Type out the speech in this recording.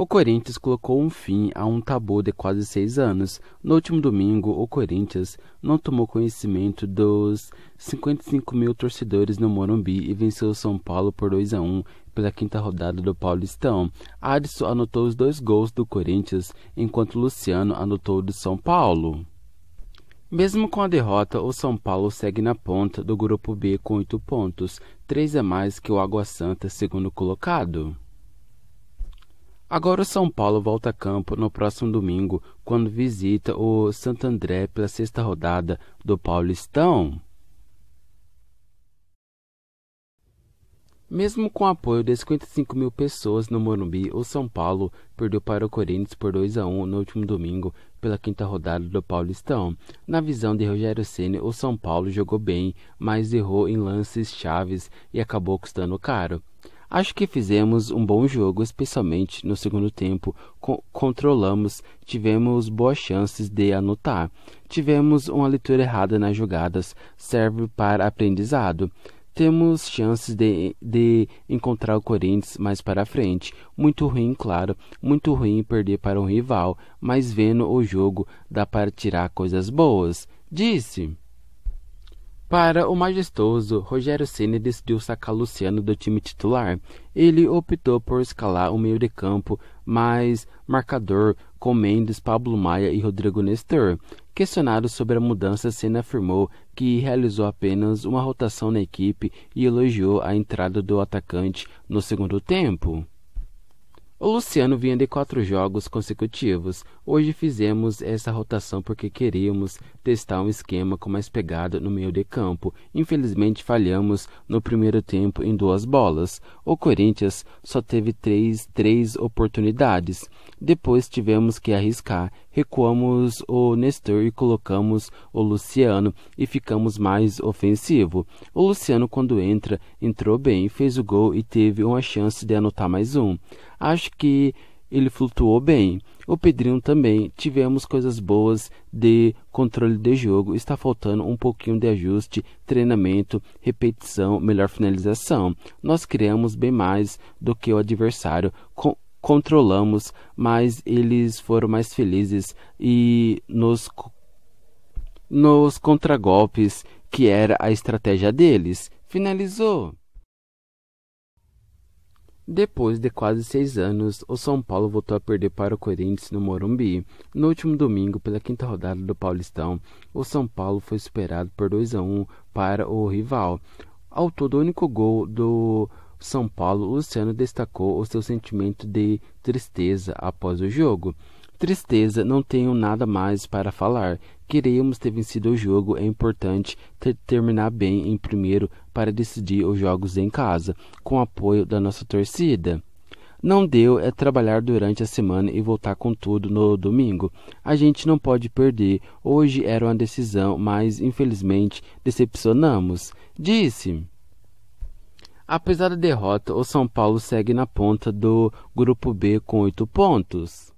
O Corinthians colocou um fim a um tabu de quase seis anos. No último domingo, o Corinthians não tomou conhecimento dos 55 mil torcedores no Morumbi e venceu o São Paulo por 2 a 1 pela quinta rodada do Paulistão. Adson anotou os dois gols do Corinthians, enquanto Luciano anotou o do São Paulo. Mesmo com a derrota, o São Paulo segue na ponta do Grupo B com oito pontos, três a mais que o Água Santa, segundo colocado. Agora o São Paulo volta a campo no próximo domingo, quando visita o Santo André pela sexta rodada do Paulistão. Mesmo com o apoio de 55 mil pessoas no Morumbi, o São Paulo perdeu para o Corinthians por 2 a 1 no último domingo pela quinta rodada do Paulistão. Na visão de Rogério Ceni, o São Paulo jogou bem, mas errou em lances chaves e acabou custando caro. Acho que fizemos um bom jogo, especialmente no segundo tempo. Co controlamos, tivemos boas chances de anotar. Tivemos uma leitura errada nas jogadas, serve para aprendizado. Temos chances de, de encontrar o Corinthians mais para frente. Muito ruim, claro, muito ruim perder para um rival, mas vendo o jogo dá para tirar coisas boas, disse. Para o majestoso, Rogério Ceni decidiu sacar Luciano do time titular. Ele optou por escalar o meio de campo mais marcador com Mendes, Pablo Maia e Rodrigo Nestor. Questionado sobre a mudança, Ceni afirmou que realizou apenas uma rotação na equipe e elogiou a entrada do atacante no segundo tempo. O Luciano vinha de quatro jogos consecutivos. Hoje fizemos essa rotação porque queríamos testar um esquema com mais pegada no meio de campo. Infelizmente falhamos no primeiro tempo em duas bolas. O Corinthians só teve três, três oportunidades. Depois tivemos que arriscar. Recuamos o Nestor e colocamos o Luciano e ficamos mais ofensivo. O Luciano, quando entra, entrou bem, fez o gol e teve uma chance de anotar mais um. Acho acho que ele flutuou bem. O Pedrinho também. Tivemos coisas boas de controle de jogo. Está faltando um pouquinho de ajuste, treinamento, repetição, melhor finalização. Nós criamos bem mais do que o adversário. Com controlamos, mas eles foram mais felizes e nos nos contragolpes que era a estratégia deles. Finalizou. Depois de quase seis anos, o São Paulo voltou a perder para o Corinthians no Morumbi. No último domingo, pela quinta rodada do Paulistão, o São Paulo foi superado por 2 a 1 para o rival. Ao todo, o único gol do São Paulo, Luciano destacou o seu sentimento de tristeza após o jogo. Tristeza, não tenho nada mais para falar. Queríamos ter vencido o jogo, é importante ter, terminar bem em primeiro para decidir os jogos em casa, com o apoio da nossa torcida. Não deu é trabalhar durante a semana e voltar com tudo no domingo. A gente não pode perder. Hoje era uma decisão, mas infelizmente decepcionamos. Disse. Apesar da derrota, o São Paulo segue na ponta do grupo B com oito pontos.